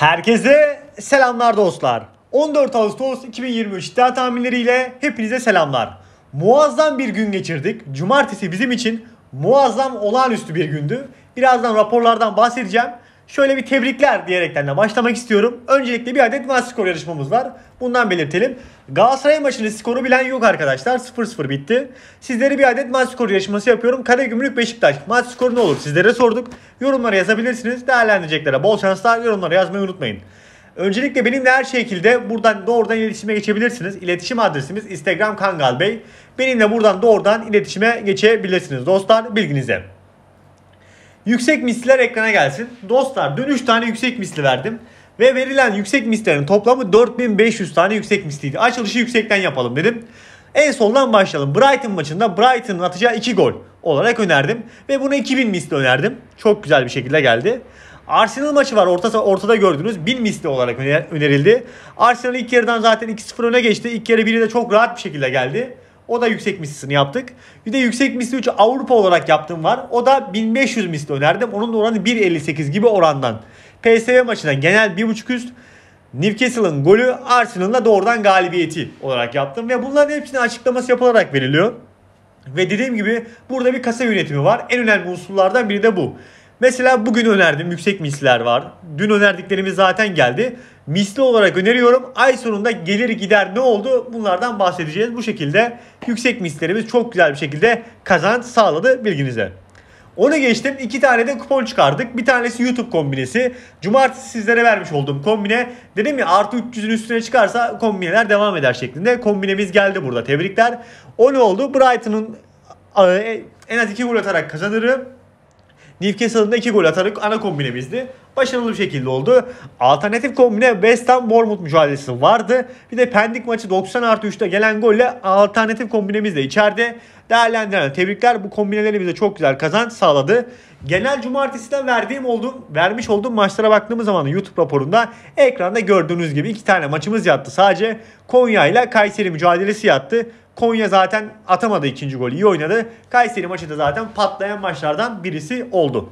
Herkese selamlar dostlar. 14 Ağustos 2023 iddia tahminleriyle hepinize selamlar. Muazzam bir gün geçirdik. Cumartesi bizim için muazzam olağanüstü bir gündü. Birazdan raporlardan bahsedeceğim şöyle bir tebrikler diyerekten de başlamak istiyorum. Öncelikle bir adet maç skor yarışmamız var. Bundan belirtelim. Galatasaray maçının skoru bilen yok arkadaşlar. 0-0 bitti. Sizlere bir adet maç skor yarışması yapıyorum. Karagümrük Beşiktaş. Maç skoru ne olur sizlere sorduk. Yorumlara yazabilirsiniz. Değerlendireceklere bol şanslar. Yorumlara yazmayı unutmayın. Öncelikle benimle her şekilde buradan doğrudan iletişime geçebilirsiniz. İletişim adresimiz Instagram Kangal Bey. Benimle buradan doğrudan iletişime geçebilirsiniz dostlar bilginize. Yüksek misliler ekrana gelsin. Dostlar dün 3 tane yüksek misli verdim. Ve verilen yüksek mislerin toplamı 4500 tane yüksek misliydi. Açılışı yüksekten yapalım dedim. En soldan başlayalım. Brighton maçında Brighton'ın atacağı 2 gol olarak önerdim. Ve bunu 2000 misli önerdim. Çok güzel bir şekilde geldi. Arsenal maçı var ortada, ortada gördünüz. 1000 misli olarak önerildi. Arsenal ilk yarıdan zaten 2-0 öne geçti. İlk yarı biri de çok rahat bir şekilde geldi. O da yüksek mislisini yaptık. Bir de yüksek misli 3 Avrupa olarak yaptığım var. O da 1500 misli önerdim. Onun da oranı 1.58 gibi orandan. PSV maçına genel 1.5 üst Newcastle'ın golü Arsenal'la doğrudan galibiyeti olarak yaptım. Ve bunların hepsinin açıklaması yapılarak veriliyor. Ve dediğim gibi burada bir kasa yönetimi var. En önemli unsurlardan biri de bu. Mesela bugün önerdim yüksek misler var. Dün önerdiklerimiz zaten geldi. Misli olarak öneriyorum. Ay sonunda gelir gider ne oldu bunlardan bahsedeceğiz. Bu şekilde yüksek mislerimiz çok güzel bir şekilde kazanç sağladı bilginize. Onu geçtim. iki tane de kupon çıkardık. Bir tanesi YouTube kombinesi. Cumartesi sizlere vermiş olduğum kombine. Dedim ya artı 300'ün üstüne çıkarsa kombineler devam eder şeklinde. Kombinemiz geldi burada. Tebrikler. O ne oldu? Brighton'un e, en az 2 gol atarak kazanırı. Newcastle'ın iki gol atarak ana kombinemizdi. Başarılı bir şekilde oldu. Alternatif kombine West Ham Bournemouth mücadelesi vardı. Bir de Pendik maçı 90 artı 3'te gelen golle alternatif kombinemiz de içeride. Değerlendiren tebrikler. Bu kombineleri bize çok güzel kazanç sağladı. Genel cumartesiden verdiğim olduğum, vermiş olduğum maçlara baktığımız zaman YouTube raporunda ekranda gördüğünüz gibi iki tane maçımız yattı. Sadece Konya ile Kayseri mücadelesi yattı. Konya zaten atamadı ikinci golü. iyi oynadı. Kayseri maçı da zaten patlayan maçlardan birisi oldu.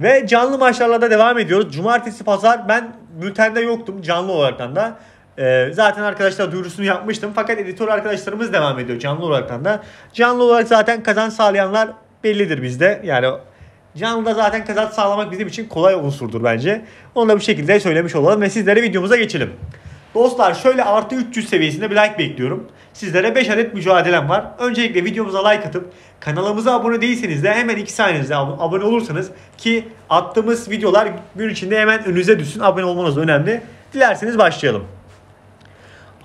Ve canlı maçlarla da devam ediyoruz. Cumartesi pazar ben bültende yoktum canlı olaraktan da. Ee, zaten arkadaşlar duyurusunu yapmıştım. Fakat editör arkadaşlarımız devam ediyor canlı olaraktan da. Canlı olarak zaten kazan sağlayanlar bellidir bizde. Yani canlıda zaten kazan sağlamak bizim için kolay unsurdur bence. Onu da bir şekilde söylemiş olalım ve sizlere videomuza geçelim. Dostlar şöyle artı 300 seviyesinde bir like bekliyorum. Sizlere 5 adet mücadelem var. Öncelikle videomuza like atıp kanalımıza abone değilseniz de hemen 2 sayenizde abone olursanız ki attığımız videolar gün içinde hemen önünüze düşsün. Abone olmanız önemli. Dilerseniz başlayalım.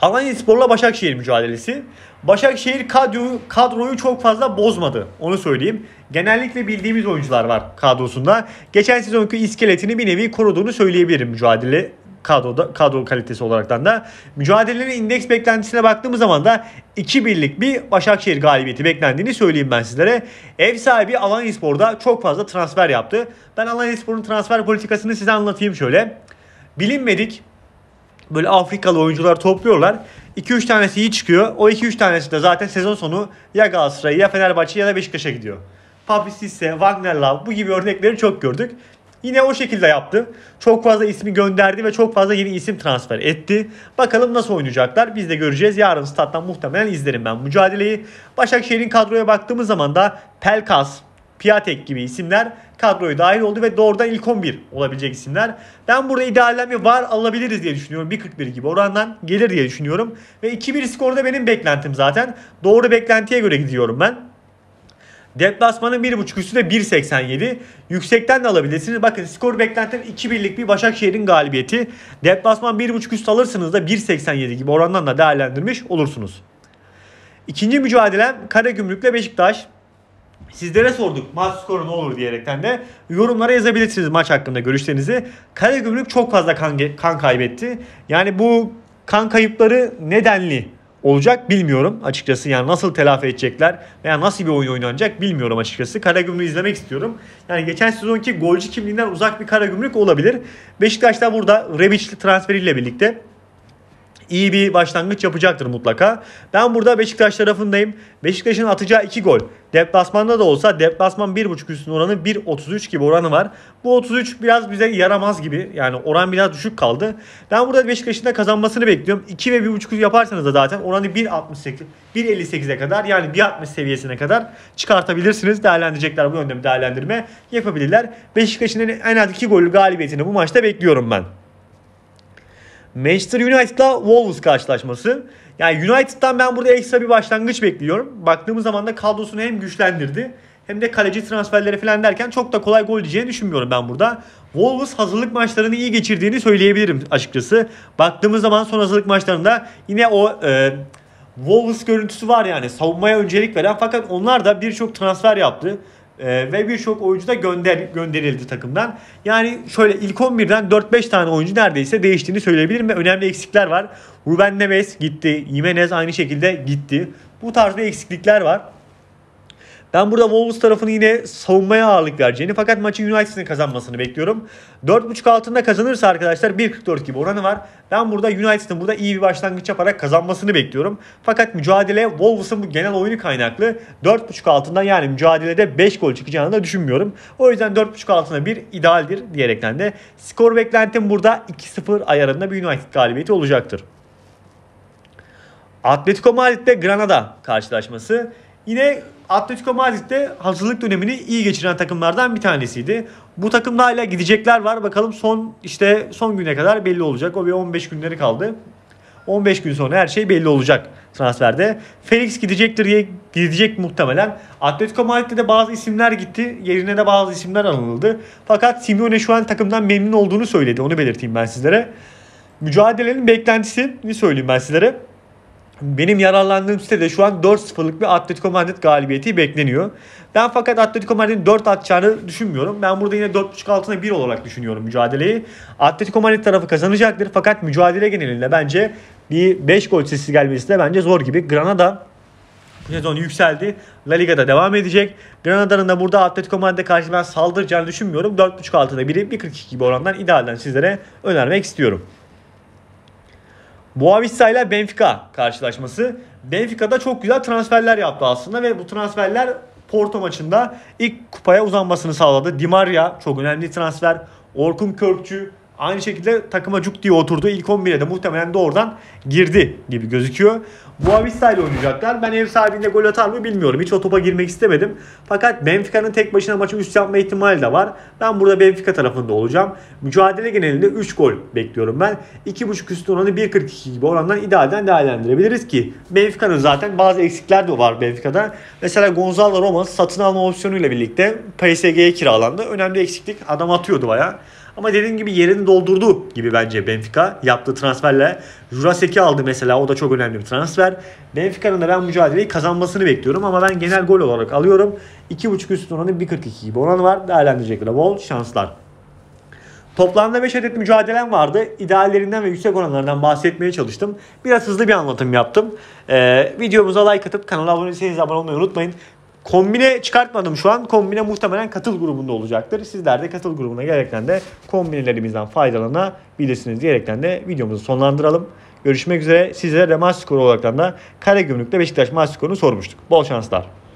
Alanya Spor'la Başakşehir mücadelesi. Başakşehir kadro kadroyu çok fazla bozmadı. Onu söyleyeyim. Genellikle bildiğimiz oyuncular var kadrosunda. Geçen sezonki iskeletini bir nevi koruduğunu söyleyebilirim mücadele kadroda kadro kalitesi olaraktan da. Mücadelenin indeks beklentisine baktığımız zaman da 2 birlik bir Başakşehir galibiyeti beklendiğini söyleyeyim ben sizlere. Ev sahibi Alanyaspor'da çok fazla transfer yaptı. Ben Alanyaspor'un transfer politikasını size anlatayım şöyle. Bilinmedik böyle Afrikalı oyuncular topluyorlar. 2-3 tanesi iyi çıkıyor. O 2-3 tanesi de zaten sezon sonu ya Galatasaray ya Fenerbahçe ya da Beşiktaş'a gidiyor. Papi Sisse, Wagner Love bu gibi örnekleri çok gördük. Yine o şekilde yaptı. Çok fazla ismi gönderdi ve çok fazla yeni isim transfer etti. Bakalım nasıl oynayacaklar biz de göreceğiz. Yarın stat'tan muhtemelen izlerim ben mücadeleyi. Başakşehir'in kadroya baktığımız zaman da Pelkas, Piatek gibi isimler kadroya dahil oldu ve doğrudan ilk 11 olabilecek isimler. Ben burada idealden bir var alabiliriz diye düşünüyorum. 1.41 gibi orandan gelir diye düşünüyorum. Ve 2-1 skoru da benim beklentim zaten. Doğru beklentiye göre gidiyorum ben. Deplasmanın 1.5 üstü de 1.87. Yüksekten de alabilirsiniz. Bakın skor beklentim 2-1'lik bir Başakşehir'in galibiyeti. Deplasman 1.5 üstü alırsanız da 1.87 gibi orandan da değerlendirmiş olursunuz. İkinci mücadelem Karagümrük'le Beşiktaş. Sizlere sorduk maç skoru ne olur diyerekten de yorumlara yazabilirsiniz maç hakkında görüşlerinizi. Karagümrük çok fazla kan, kan kaybetti. Yani bu kan kayıpları nedenli olacak bilmiyorum açıkçası. Yani nasıl telafi edecekler veya nasıl bir oyun oynanacak bilmiyorum açıkçası. Karagümrük'ü izlemek istiyorum. Yani geçen sezonki golcü kimliğinden uzak bir Karagümrük olabilir. Beşiktaş da burada Rebic transferiyle birlikte iyi bir başlangıç yapacaktır mutlaka. Ben burada Beşiktaş tarafındayım. Beşiktaş'ın atacağı 2 gol. Deplasmanda da olsa deplasman 1.5 üstün oranı 1.33 gibi oranı var. Bu 33 biraz bize yaramaz gibi. Yani oran biraz düşük kaldı. Ben burada Beşiktaş'ın da kazanmasını bekliyorum. 2 ve 1.5 yaparsanız da zaten oranı 1.68 1.58'e kadar yani 1.60 seviyesine kadar çıkartabilirsiniz. Değerlendirecekler bu yönde değerlendirme yapabilirler. Beşiktaş'ın en az 2 gollü galibiyetini bu maçta bekliyorum ben. Manchester United'la Wolves karşılaşması. Yani United'dan ben burada ekstra bir başlangıç bekliyorum. Baktığımız zaman da kadrosunu hem güçlendirdi hem de kaleci transferleri falan derken çok da kolay gol diyeceğini düşünmüyorum ben burada. Wolves hazırlık maçlarını iyi geçirdiğini söyleyebilirim açıkçası. Baktığımız zaman son hazırlık maçlarında yine o e, Wolves görüntüsü var yani savunmaya öncelik veren fakat onlar da birçok transfer yaptı. Ee, ve birçok oyuncu da gönder gönderildi takımdan. Yani şöyle ilk 11'den 4-5 tane oyuncu neredeyse değiştiğini söyleyebilirim ve önemli eksikler var. Ruben Neves gitti, Jimenez aynı şekilde gitti. Bu tarzda eksiklikler var. Ben burada Wolves tarafını yine savunmaya ağırlık vereceğini fakat maçı United'ın kazanmasını bekliyorum. 4.5 altında kazanırsa arkadaşlar 1.44 gibi oranı var. Ben burada United'ın burada iyi bir başlangıç yaparak kazanmasını bekliyorum. Fakat mücadele Wolves'ın bu genel oyunu kaynaklı 4.5 altından yani mücadelede 5 gol çıkacağını da düşünmüyorum. O yüzden 4.5 altında bir idealdir diyerekten de skor beklentim burada 2-0 ayarında bir United galibiyeti olacaktır. Atletico Madrid'de Granada karşılaşması. Yine Atletico Madrid de hazırlık dönemini iyi geçiren takımlardan bir tanesiydi. Bu takımda hala gidecekler var. Bakalım son işte son güne kadar belli olacak. O bir 15 günleri kaldı. 15 gün sonra her şey belli olacak transferde. Felix gidecektir diye gidecek muhtemelen. Atletico Madrid'de de bazı isimler gitti. Yerine de bazı isimler alınıldı. Fakat Simeone şu an takımdan memnun olduğunu söyledi. Onu belirteyim ben sizlere. Mücadelenin beklentisini söyleyeyim ben sizlere. Benim yararlandığım sitede şu an 4-0'lık bir Atletico Madrid galibiyeti bekleniyor. Ben fakat Atletico Madrid'in 4 atacağını düşünmüyorum. Ben burada yine 4.5 altına 1 olarak düşünüyorum mücadeleyi. Atletico Madrid tarafı kazanacaktır fakat mücadele genelinde bence bir 5 gol sesi gelmesi de bence zor gibi. Granada bu sezon yükseldi. La Liga'da devam edecek. Granada'nın da burada Atletico Madrid'e karşı ben saldıracağını düşünmüyorum. 4.5 altına biri 1.42 gibi orandan idealden sizlere önermek istiyorum. Boavista ile Benfica karşılaşması. Benfica da çok güzel transferler yaptı aslında ve bu transferler Porto maçında ilk kupaya uzanmasını sağladı. Di Maria çok önemli transfer. Orkun Kökçü Aynı şekilde takıma cuk diye oturdu. İlk 11'e de muhtemelen doğrudan girdi gibi gözüküyor. Bu Boavista ile oynayacaklar. Ben ev sahibinde gol atar mı bilmiyorum. Hiç o topa girmek istemedim. Fakat Benfica'nın tek başına maçı üst yapma ihtimali de var. Ben burada Benfica tarafında olacağım. Mücadele genelinde 3 gol bekliyorum ben. 2.5 üstü oranı 1.42 gibi orandan idealden değerlendirebiliriz ki Benfica'nın zaten bazı eksikler de var Benfica'da. Mesela Gonzalo Roma satın alma opsiyonuyla birlikte PSG'ye kiralandı. Önemli eksiklik adam atıyordu bayağı. Ama dediğim gibi yerini doldurdu gibi bence Benfica yaptığı transferle. Jurasek'i aldı mesela o da çok önemli bir transfer. Benfica'nın da ben mücadeleyi kazanmasını bekliyorum ama ben genel gol olarak alıyorum. 2.5 üst oranı 1.42 gibi oranı var. Değerlendirecekler bol şanslar. Toplamda 5 adet mücadelem vardı. İdeallerinden ve yüksek oranlardan bahsetmeye çalıştım. Biraz hızlı bir anlatım yaptım. Ee, videomuza like atıp kanala abone değilseniz abone olmayı unutmayın. Kombine çıkartmadım şu an. Kombine muhtemelen katıl grubunda olacaktır. Sizler de katıl grubuna gerekten de kombinelerimizden faydalanabilirsiniz diyerekten de videomuzu sonlandıralım. Görüşmek üzere. Sizlere de maç skoru olarak da kare Karagümrük'te Beşiktaş maç skorunu sormuştuk. Bol şanslar.